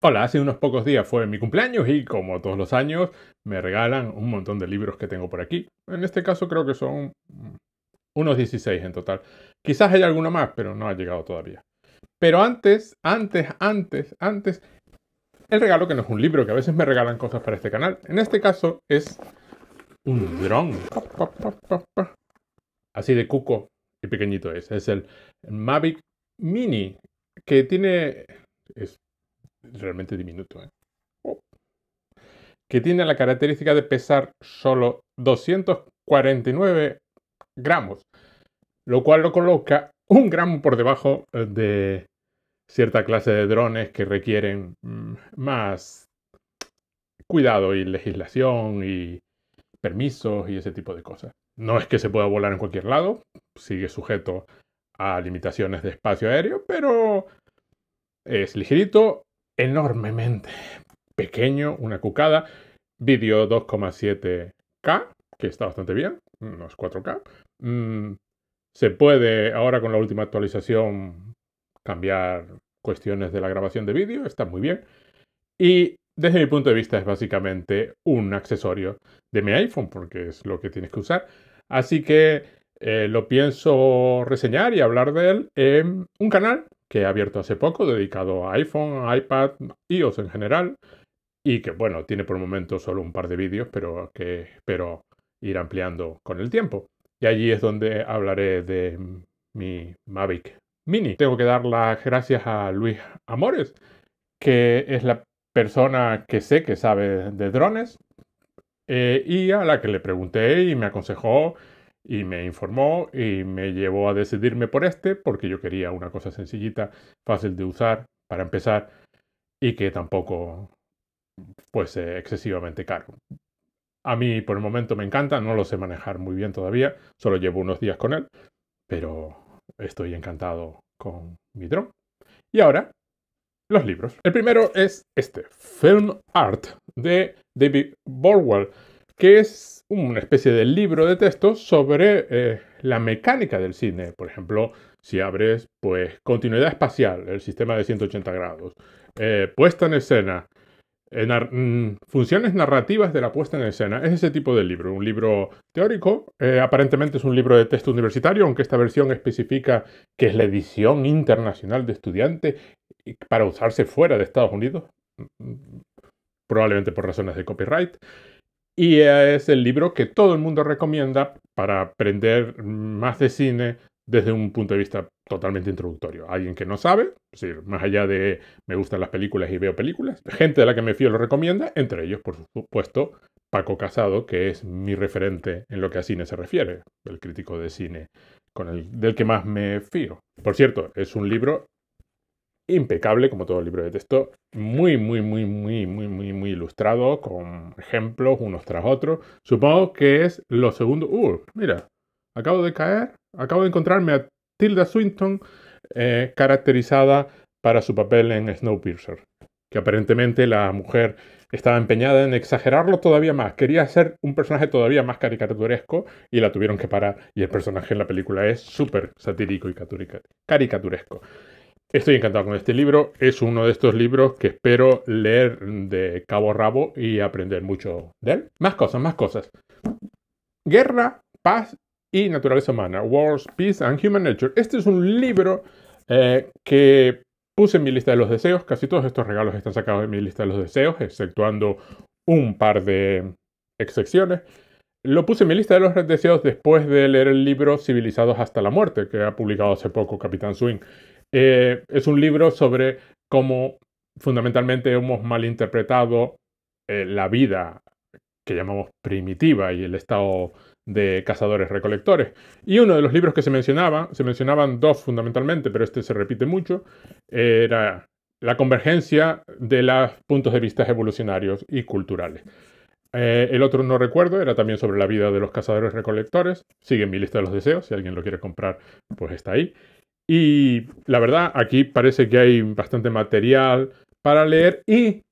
Hola, hace unos pocos días fue mi cumpleaños y como todos los años me regalan un montón de libros que tengo por aquí. En este caso creo que son mm, unos 16 en total. Quizás haya alguno más, pero no ha llegado todavía. Pero antes, antes, antes, antes, el regalo que no es un libro, que a veces me regalan cosas para este canal. En este caso es un dron. Así de cuco y pequeñito es. Es el Mavic Mini, que tiene... Es realmente diminuto, ¿eh? que tiene la característica de pesar solo 249 gramos, lo cual lo coloca un gramo por debajo eh, de cierta clase de drones que requieren mm, más cuidado y legislación y permisos y ese tipo de cosas. No es que se pueda volar en cualquier lado, sigue sujeto a limitaciones de espacio aéreo, pero es ligerito, enormemente pequeño, una cucada, vídeo 2,7K, que está bastante bien, unos 4K. Mm, se puede ahora con la última actualización cambiar cuestiones de la grabación de vídeo, está muy bien. Y desde mi punto de vista es básicamente un accesorio de mi iPhone, porque es lo que tienes que usar. Así que eh, lo pienso reseñar y hablar de él en un canal que he abierto hace poco, dedicado a iPhone, iPad, iOS en general, y que bueno, tiene por el momento solo un par de vídeos, pero que espero ir ampliando con el tiempo. Y allí es donde hablaré de mi Mavic Mini. Tengo que dar las gracias a Luis Amores, que es la persona que sé que sabe de drones, eh, y a la que le pregunté y me aconsejó y me informó y me llevó a decidirme por este porque yo quería una cosa sencillita, fácil de usar para empezar y que tampoco fuese excesivamente caro. A mí por el momento me encanta, no lo sé manejar muy bien todavía, solo llevo unos días con él, pero estoy encantado con mi dron. Y ahora, los libros. El primero es este, Film Art, de David Borwell que es una especie de libro de texto sobre eh, la mecánica del cine. Por ejemplo, si abres, pues, continuidad espacial, el sistema de 180 grados, eh, puesta en escena, en eh, mm, funciones narrativas de la puesta en escena. Es ese tipo de libro, un libro teórico. aparentemente es un libro de texto universitario, aunque esta versión especifica que es la edición internacional de estudiante para usarse fuera de Estados Unidos, mm, mm, probablemente por razones de copyright. Y e es el libro que todo el mundo recomienda para aprender más de cine desde un punto de vista totalmente introductorio. Alguien que no sabe, pues más allá de me gustan las películas y veo películas, gente de la que me fío lo recomienda, entre ellos, por supuesto, Paco Casado, que es mi referente en lo que a cine se refiere, el crítico de cine con el, del que más me fío. Por cierto, es un libro impecable, como todo el libro de texto, muy, muy, muy, muy, muy, muy, muy ilustrado, con ejemplos unos tras otros. Supongo que es lo segundo. Uh, mira, acabo de caer, acabo de encontrarme a Tilda Swinton eh, caracterizada para su papel en Snowpiercer, que aparentemente la mujer estaba empeñada en exagerarlo todavía más, quería ser un personaje todavía más caricaturesco y la tuvieron que parar y el personaje en la película es súper satírico y caricaturesco. Estoy encantado con este libro. Es uno de estos libros que espero leer de cabo a rabo y aprender mucho de él. Más cosas, más cosas. Guerra, paz y naturaleza humana. Wars, Peace and Human Nature. Este es un libro eh, que puse en mi lista de los deseos. Casi todos estos regalos están sacados de mi lista de los deseos, exceptuando un par de excepciones. Lo puse en mi lista de los deseos después de leer el libro Civilizados hasta la muerte, que ha publicado hace poco Capitán Swing. Eh, es un libro sobre cómo fundamentalmente hemos malinterpretado eh, la vida que llamamos primitiva y el estado de cazadores-recolectores. Y uno de los libros que se mencionaba, se mencionaban dos fundamentalmente, pero este se repite mucho, era la convergencia de los puntos de vista evolucionarios y culturales. Eh, el otro no recuerdo, era también sobre la vida de los cazadores-recolectores. Sigue mi lista de los deseos, si alguien lo quiere comprar, pues está ahí. Y la verdad, aquí parece que hay bastante material para leer y,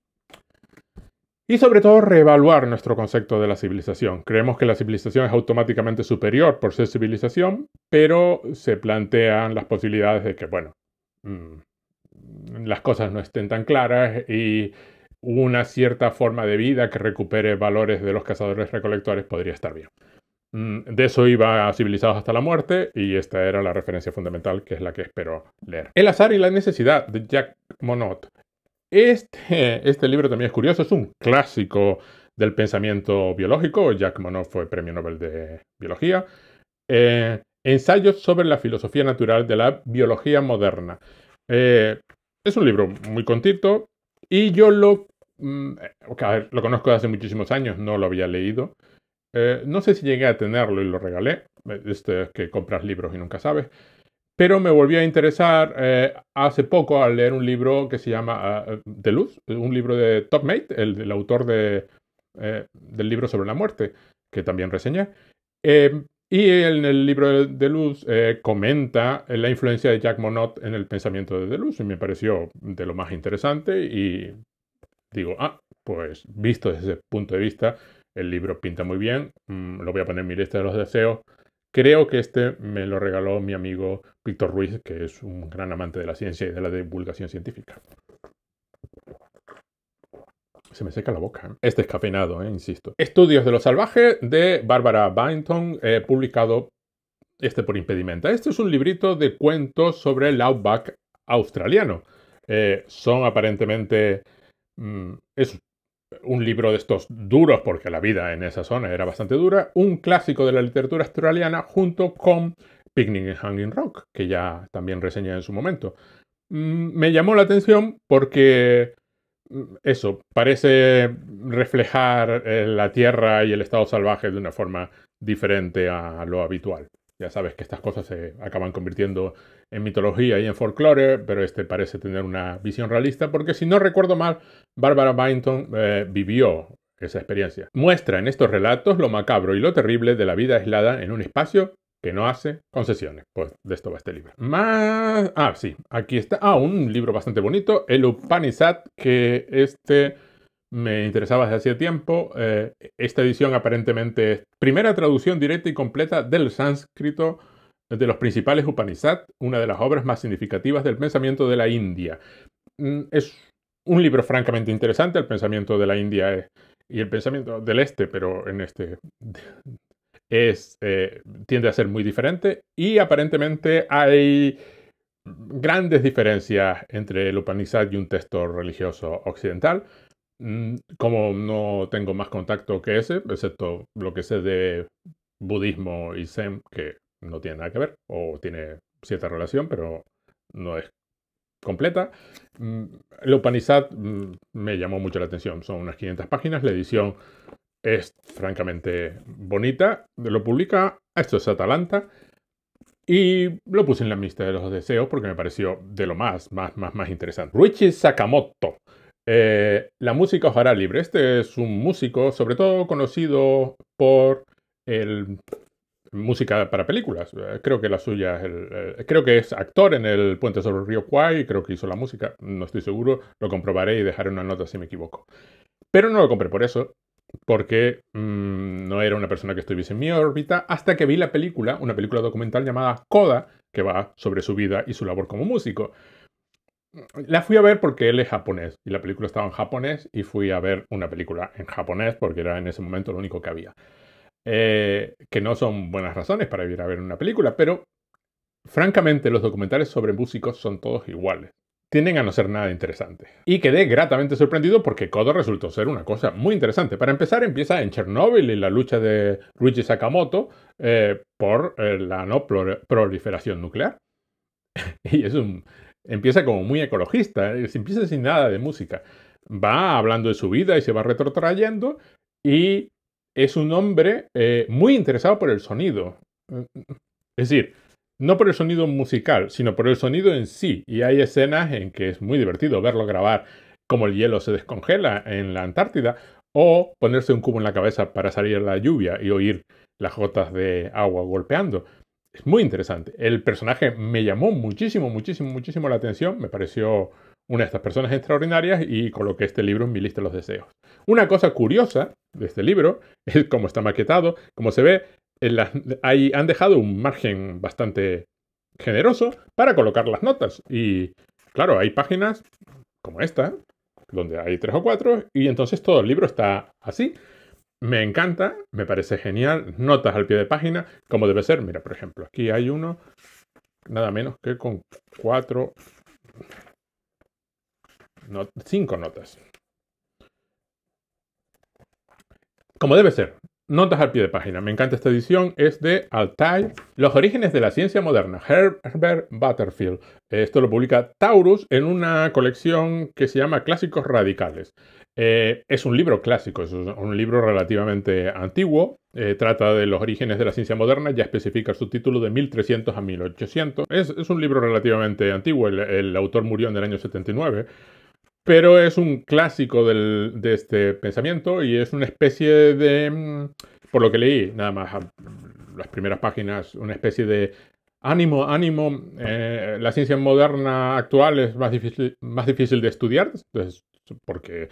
y sobre todo reevaluar nuestro concepto de la civilización. Creemos que la civilización es automáticamente superior por ser civilización, pero se plantean las posibilidades de que, bueno, mm, las cosas no estén tan claras y una cierta forma de vida que recupere valores de los cazadores recolectores podría estar bien. Mm, de eso iba a Civilizados hasta la muerte y esta era la referencia fundamental que es la que espero leer. El azar y la necesidad de Jack Monod. Este, este libro también es curioso, es un clásico del pensamiento biológico. Jack Monod fue premio Nobel de Biología. Eh, ensayos sobre la filosofía natural de la biología moderna. Eh, es un libro muy contito y yo lo, mm, eh, lo conozco de hace muchísimos años, no lo había leído. Eh, no sé si llegué a tenerlo y lo regalé. Eh, este, que compras libros y nunca sabes. Pero me volví a interesar eh, hace poco al leer un libro que se llama ah, De Luz, un libro de Top el, autor del libro sobre la muerte, que también reseñé. Em, y en el libro de, de Luz comenta la influencia de Jack Monod en el pensamiento de de Luz. y me pareció de lo más interesante y digo, ah, pues visto desde ese punto de vista, el libro pinta muy bien, mm, lo voy a poner en mi lista de los deseos. Creo que este me lo regaló mi amigo Víctor Ruiz, que es un gran amante de la ciencia y de la divulgación científica. Se me seca la boca. Este es cafeinado, ¿eh? insisto. Estudios de lo salvaje de Bárbara Bainton, publicado este por impedimenta. Este es un librito de cuentos sobre el outback australiano. Eh, son aparentemente... Mm, es un libro de estos duros, porque la vida en esa zona era bastante dura, un clásico de la literatura australiana junto con Picnic and Hanging Rock, que ya también reseñé en su momento. Mm, me llamó la atención porque mm, eso parece reflejar eh, la tierra y el estado salvaje de una forma diferente a lo habitual. Ya sabes que estas cosas se acaban convirtiendo en mitología y en folclore, pero este parece tener una visión realista porque si no recuerdo mal, Barbara Byington eh, vivió esa experiencia. Muestra en estos relatos lo macabro y lo terrible de la vida aislada en un espacio que no hace concesiones. Pues de esto va este libro. Más... Ah, sí, aquí está. Ah, un libro bastante bonito, El Upanishad, que este me interesaba desde hacía tiempo. Eh, esta edición aparentemente es primera traducción directa y completa del sánscrito de los principales upanishad, una de las obras más significativas del pensamiento de la India. Mm, es un libro francamente interesante, el pensamiento de la India y el pensamiento del este, pero en este eh, tiende a ser muy diferente y aparentemente hay grandes diferencias entre el Upanishad y un texto religioso occidental. Mm, como no tengo más contacto que ese, excepto lo que sé de budismo y zen, que no tiene nada que ver, o tiene cierta relación, pero no es completa. Mm, el Upanishad mm, me llamó mucho la atención, son unas 500 páginas, la edición es francamente bonita, lo publica, esto es Atalanta, y lo puse en la lista de los deseos porque me pareció de lo más, más, más, más interesante. Richie Sakamoto eh, la música ojalá libre. Este es un músico, sobre todo conocido por el música para películas. Eh, creo que la suya es eh, creo que es actor en el Puente sobre el Río Kwai, creo que hizo la música, no estoy seguro, lo comprobaré y dejaré una nota si me equivoco. Pero no lo compré por eso, porque mm, no era una persona que estuviese en mi órbita hasta que vi la película, una película documental llamada Coda, que va sobre su vida y su labor como músico. La fui a ver porque él es japonés y la película estaba en japonés y fui a ver una película en japonés porque era en ese momento lo único que había. Eh, que no son buenas razones para ir a ver una película, pero francamente los documentales sobre músicos son todos iguales. Tienden a no ser nada interesante. Y quedé gratamente sorprendido porque Kodo resultó ser una cosa muy interesante. Para empezar, empieza en Chernóbil y la lucha de Luigi Sakamoto eh, por eh, la no proliferación nuclear. y es un, Empieza como muy ecologista, ¿eh? empieza sin nada de música. Va hablando de su vida y se va retrotrayendo y es un hombre eh, muy interesado por el sonido. Mm, mm, mm. Es decir, no por el sonido musical, sino por el sonido en sí. Y hay escenas en que es muy divertido verlo grabar como el hielo se descongela en la Antártida o ponerse un cubo en la cabeza para salir la lluvia y oír las gotas de agua golpeando es muy interesante. El personaje me llamó muchísimo, muchísimo, muchísimo la atención. Me pareció una de estas personas extraordinarias y coloqué este libro en mi lista de los deseos. Una cosa curiosa de este libro es cómo está maquetado. Como se ve, en han dejado un margen bastante generoso para colocar las notas. Y claro, hay páginas como esta, donde hay tres o cuatro, y entonces todo el libro está así me encanta, me parece genial, notas al pie de página, como debe ser. Mira, por ejemplo, aquí hay uno, nada menos que con cuatro, cinco notas. Como debe ser, Notas al pie de página. Me encanta esta edición. Es de Altai. Los orígenes de la ciencia moderna. Herbert Butterfield. Esto lo publica Taurus en una colección que se llama Clásicos Radicales. Eh, es un libro clásico, es un libro relativamente antiguo. Eh, trata de los orígenes de la ciencia moderna, ya especifica su título de 1300 a 1800. Es, un libro relativamente antiguo, el, autor murió en el año 79 pero es un clásico de este pensamiento y es una especie de, mm, por lo que leí, nada más ah, las primeras páginas, una especie de ánimo, ánimo, eh, la ciencia moderna actual es más difícil, más difícil de estudiar, porque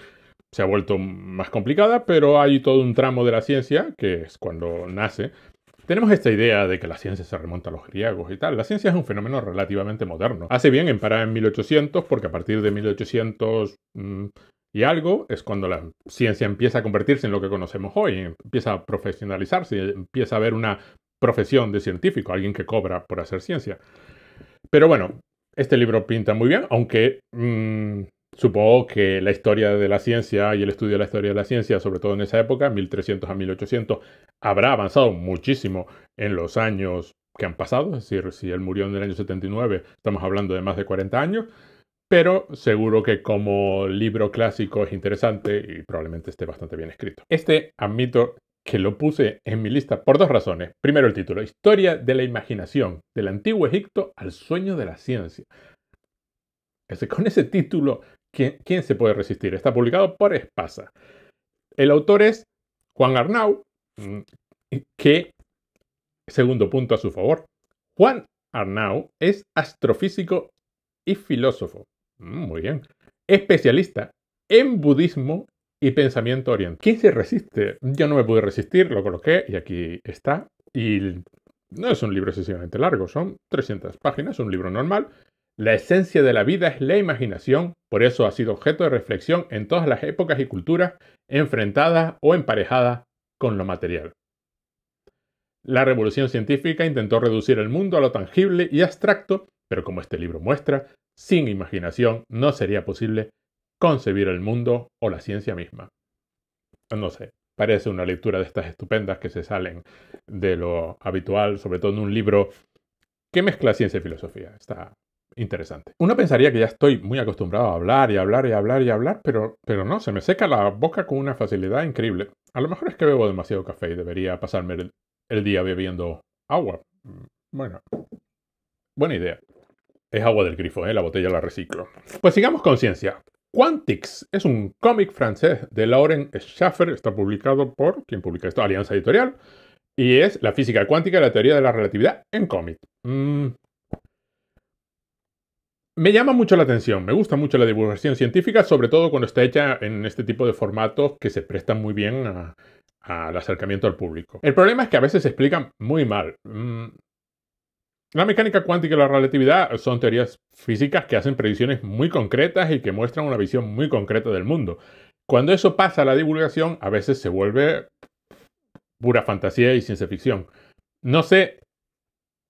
se ha vuelto más complicada, pero hay todo un tramo de la ciencia, que es cuando nace, tenemos esta idea de que la ciencia se remonta a los griegos y tal. La ciencia es un fenómeno relativamente moderno. Hace bien en parar en 1800 porque a partir de 1800 mm, y algo es cuando la ciencia empieza a convertirse en lo que conocemos hoy, empieza a profesionalizarse, empieza a haber una profesión de científico, alguien que cobra por hacer ciencia. Pero bueno, este libro pinta muy bien, aunque mm, Supongo que la historia de la ciencia y el estudio de la historia de la ciencia, sobre todo en esa época, 1300 a 1800, habrá avanzado muchísimo en los años que han pasado. Es decir, si él murió en el año 79, estamos hablando de más de 40 años. Pero seguro que como libro clásico es interesante y probablemente esté bastante bien escrito. Este, admito que lo puse en mi lista por dos razones. Primero el título, Historia de la Imaginación, del Antiguo Egipto al Sueño de la Ciencia. con ese título ¿Quién, se puede resistir? Está publicado por Espasa. El autor es Juan Arnau, mm, que, segundo punto a su favor, Juan Arnau es astrofísico y filósofo. Mm, muy bien. Especialista en budismo y pensamiento oriental. ¿Quién se resiste? Yo no me pude resistir, lo coloqué y aquí está. Y no es un libro excesivamente largo, son 300 páginas, un libro normal, la esencia de la vida es la imaginación, por eso ha sido objeto de reflexión en todas las épocas y culturas, enfrentada o emparejada con lo material. La revolución científica intentó reducir el mundo a lo tangible y abstracto, pero como este libro muestra, sin imaginación no sería posible concebir el mundo o la ciencia misma. No sé, parece una lectura de estas estupendas que se salen de lo habitual, sobre todo en un libro que mezcla ciencia y filosofía. Está interesante. Uno pensaría que ya estoy muy acostumbrado a hablar y hablar y hablar y hablar, pero, pero no, se me seca la boca con una facilidad increíble. A lo mejor es que bebo demasiado café y debería pasarme el, día bebiendo agua. Mm, bueno, buena idea. Es agua del grifo, ¿eh? la botella la reciclo. Pues sigamos con ciencia. Quantix es un cómic francés de Lauren Schaffer, está publicado por quién publica esto, Alianza Editorial, y es la física cuántica y la teoría de la relatividad en cómic. Mm, me llama mucho la atención, me gusta mucho la divulgación científica, sobre todo cuando está hecha en este tipo de formatos que se prestan muy bien al acercamiento al público. El problema es que a veces se explican muy mal. Mm, la mecánica cuántica y la relatividad son teorías físicas que hacen predicciones muy concretas y que muestran una visión muy concreta del mundo. Cuando eso pasa a la divulgación, a veces se vuelve pura fantasía y ciencia ficción. No sé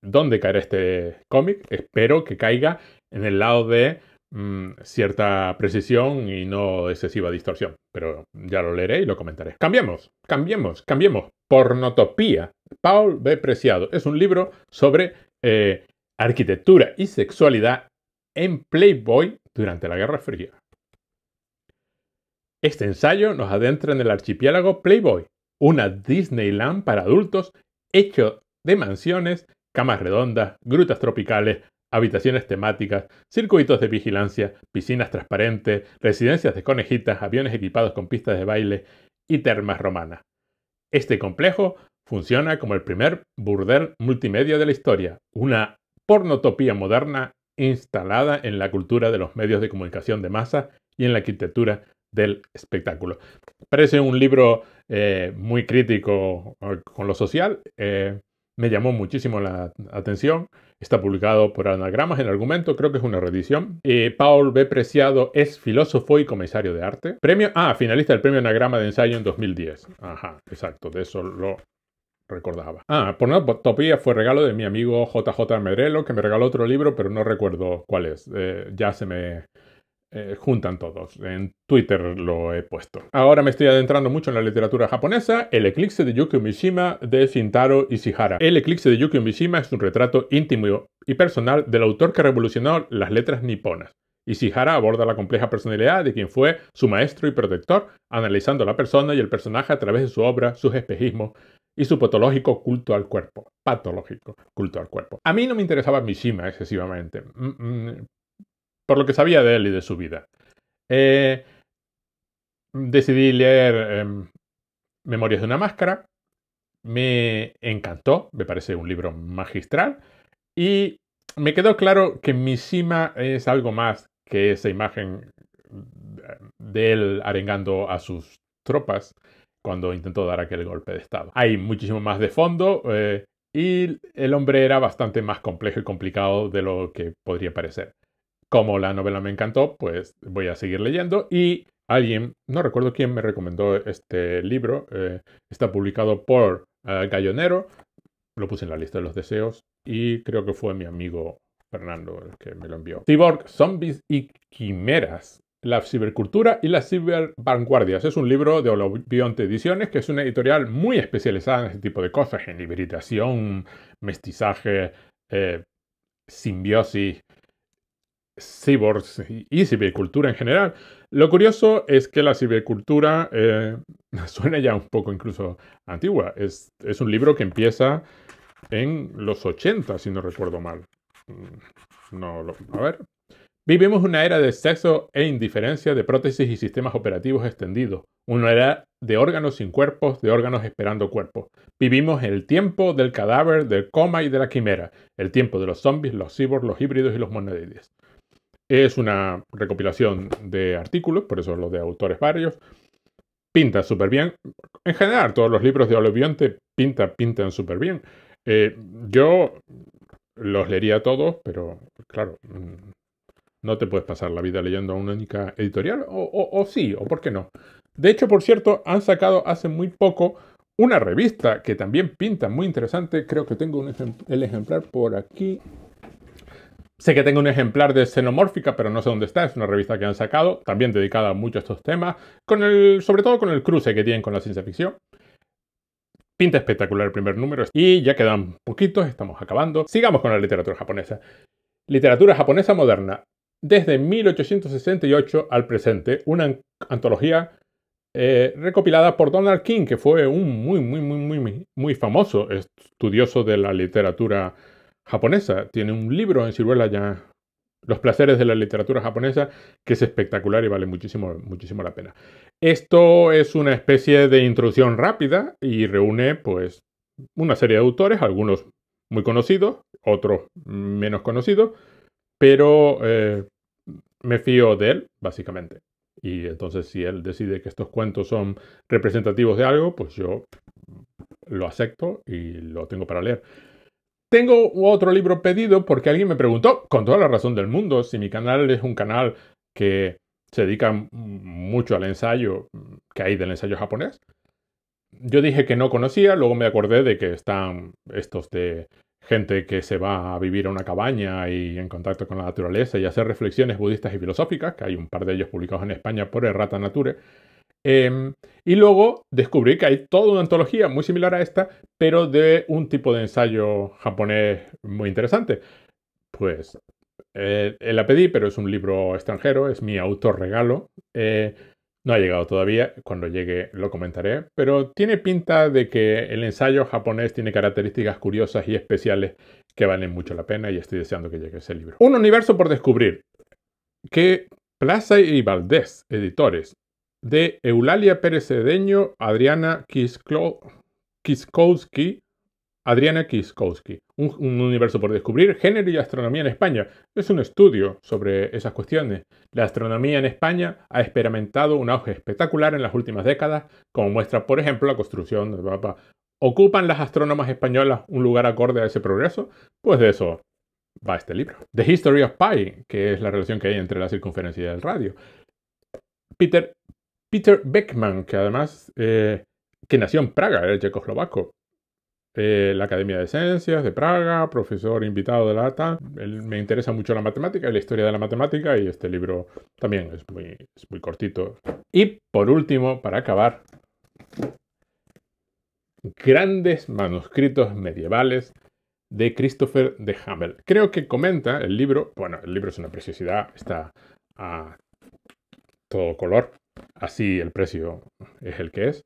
dónde caerá este cómic, espero que caiga en el lado de mm, cierta precisión y no excesiva distorsión. Pero ya lo leeré y lo comentaré. Cambiemos, cambiemos, cambiemos. Pornotopía. Paul B. Preciado. Es un libro sobre eh, arquitectura y sexualidad en Playboy durante la Guerra Fría. Este ensayo nos adentra en el archipiélago Playboy, una Disneyland para adultos hecho de mansiones, camas redondas, grutas tropicales, habitaciones temáticas, circuitos de vigilancia, piscinas transparentes, residencias de conejitas, aviones equipados con pistas de baile y termas romanas. Este complejo funciona como el primer burdel multimedia de la historia, una pornotopía moderna instalada en la cultura de los medios de comunicación de masa y en la arquitectura del espectáculo. Parece un libro eh, muy crítico eh, con lo social, eh, me llamó muchísimo la atención Está publicado por Anagramas en Argumento, creo que es una reedición. Eh, Paul B. Preciado es filósofo y comisario de arte. Premio, ah, finalista del premio Anagrama de Ensayo en 2010. Ajá, exacto, de eso lo recordaba. Ah, Topía fue regalo de mi amigo JJ Medrelo, que me regaló otro libro, pero no recuerdo cuál es. Eh, ya se me eh, juntan todos. En Twitter lo he puesto. Ahora me estoy adentrando mucho en la literatura japonesa. El eclipse de Yukio Mishima de Shintaro Ishihara. El eclipse de Yukio Mishima es un retrato íntimo y personal del autor que revolucionó las letras niponas. Ishihara aborda la compleja personalidad de quien fue su maestro y protector, analizando la persona y el personaje a través de su obra, sus espejismos y su patológico culto al cuerpo. Patológico culto al cuerpo. A mí no me interesaba Mishima excesivamente, mm, mm, por lo que sabía de él y de su vida. Eh, decidí leer em, Memorias de una máscara. Me encantó, me parece un libro magistral. Y me quedó claro que Mishima es algo más que esa imagen de él arengando a sus tropas cuando intentó dar aquel golpe de Estado. Hay muchísimo más de fondo eh, y el hombre era bastante más complejo y complicado de lo que podría parecer como la novela me encantó, pues voy a seguir leyendo y alguien, no recuerdo quién me recomendó este libro, eh, está publicado por eh, Gallonero, lo puse en la lista de los deseos y creo que fue mi amigo Fernando el que me lo envió. Cyborg, Zombies y Quimeras. La cibercultura y las cibervanguardias. Es un libro de Olobionte Ediciones, que es una editorial muy especializada en este tipo de cosas, en hibridación, mestizaje, eh, simbiosis, cyborgs y cibercultura en general. Lo curioso es que la cibercultura eh, suena ya un poco incluso antigua. Es, un libro que empieza en los 80, si no recuerdo mal. Mm, no a ver. Vivimos una era de sexo e indiferencia de prótesis y sistemas operativos extendidos. Una era de órganos sin cuerpos, de órganos esperando cuerpos. Vivimos el tiempo del cadáver, del coma y de la quimera. El tiempo de los zombies, los cyborgs, los híbridos y los monoides. Es una recopilación de artículos, por eso los de autores varios. Pinta súper bien. En general, todos los libros de Olivionte pinta, pintan súper bien. Eh, yo los leería todos, pero claro, mm, no te puedes pasar la vida leyendo a una única editorial, o, sí, o por qué no. De hecho, por cierto, han sacado hace muy poco una revista que también pinta muy interesante. Creo que tengo el ejemplar por aquí. Sé que tengo un ejemplar de Xenomórfica, pero no sé dónde está. Es una revista que han sacado, también dedicada mucho a estos temas, con el, sobre todo con el cruce que tienen con la ciencia ficción. Pinta espectacular el primer número y ya quedan poquitos, estamos acabando. Sigamos con la literatura japonesa. Literatura japonesa moderna. Desde 1868 al presente, una antología eh, recopilada por Donald King, que fue un muy, muy, muy, muy, muy famoso estudioso de la literatura japonesa japonesa. Tiene un libro en Ciruela ya, Los placeres de la literatura japonesa, que es espectacular y vale muchísimo, muchísimo la pena. Esto es una especie de introducción rápida y reúne pues una serie de autores, algunos muy conocidos, otros menos conocidos, pero eh, me fío de él, básicamente. Y entonces si él decide que estos cuentos son representativos de algo, pues yo lo acepto y lo tengo para leer. Tengo otro libro pedido porque alguien me preguntó, con toda la razón del mundo, si mi canal es un canal que se dedica mucho al ensayo que hay del ensayo japonés. Yo dije que no conocía, luego me acordé de que están estos de gente que se va a vivir a una cabaña y en contacto con la naturaleza y hacer reflexiones budistas y filosóficas, que hay un par de ellos publicados en España por Errata Nature. Em, y luego descubrí que hay toda una antología muy similar a esta, pero de un tipo de ensayo japonés muy interesante. Pues eh, eh, la pedí, pero es un libro extranjero, es mi autorregalo. Eh, no ha llegado todavía, cuando llegue lo comentaré, pero tiene pinta de que el ensayo japonés tiene características curiosas y especiales que valen mucho la pena y estoy deseando que llegue ese libro. Un universo por descubrir, que Plaza y Valdés, editores, de Eulalia Pérez Cedeño, Adriana Kiskowski, Adriana Kiskowski, un, universo por descubrir, género y astronomía en España. Es un estudio sobre esas cuestiones. La astronomía en España ha experimentado un auge espectacular en las últimas décadas, como muestra, por ejemplo, la construcción del mapa. ¿Ocupan las astrónomas españolas un lugar acorde a ese progreso? Pues de eso va este libro. The History of Pi, que es la relación que hay entre la circunferencia y el radio. Peter Peter Beckman, que además, eh, que nació en Praga, era checoslovaco. Eh, la Academia de Ciencias de Praga, profesor invitado de la ATA. me interesa mucho la matemática y la historia de la matemática y este libro también es muy cortito. Y por último, para acabar, grandes manuscritos medievales de Christopher de Hamel. Creo que comenta el libro, bueno, el libro es una preciosidad, está a todo color, así el precio es el que es.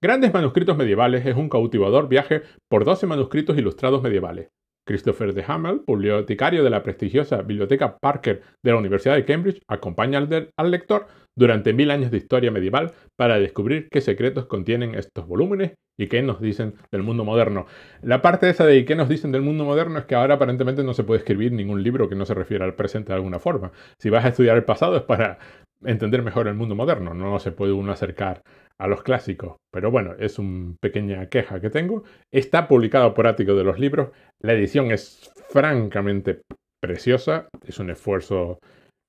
Grandes manuscritos medievales es un cautivador viaje por 12 manuscritos ilustrados medievales, Christopher de Hamel, bibliotecario de la prestigiosa Biblioteca Parker de la Universidad de Cambridge, acompaña al, al, lector durante mil años de historia medieval para descubrir qué secretos contienen estos volúmenes y qué nos dicen del mundo moderno. La parte esa de qué nos dicen del mundo moderno es que ahora aparentemente no se puede escribir ningún libro que no se refiera al presente de alguna forma. Si vas a estudiar el pasado es para entender mejor el mundo moderno, no se puede uno acercar a los clásicos. Pero bueno, es una pequeña queja que tengo. Está publicado por Ático de los Libros. La edición es francamente preciosa. Es un esfuerzo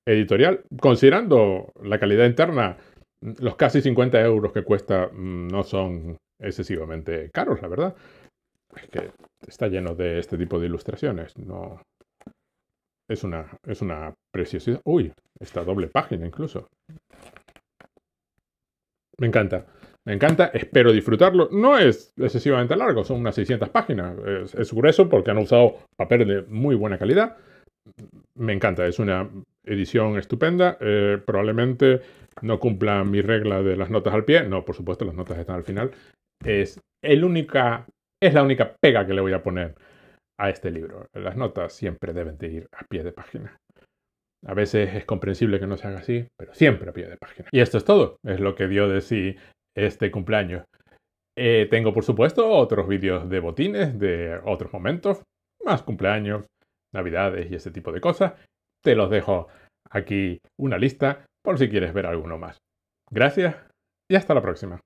editorial. Considerando la calidad interna, los casi 50 euros que cuesta mm, no son excesivamente caros, la verdad. Es que está lleno de este tipo de ilustraciones. No. Es una, es una preciosidad. Uy, Esta doble página incluso. Me encanta. Me encanta, espero disfrutarlo. No es excesivamente largo, son unas 600 páginas. Es, grueso porque han usado papel de muy buena calidad. Me encanta, es una edición estupenda. Eh, probablemente no cumpla mi regla de las notas al pie. No, por supuesto, las notas están al final. Es, única, es la única pega que le voy a poner a este libro. Las notas siempre deben de ir a pie de página. A veces es comprensible que no se haga así, pero siempre a pie de página. Y esto es todo, es lo que dio de sí este cumpleaños. Eh, tengo, por supuesto, otros vídeos de botines, de otros momentos, más cumpleaños, navidades y ese tipo de cosas. Te los dejo aquí una lista por si quieres ver alguno más. Gracias y hasta la próxima.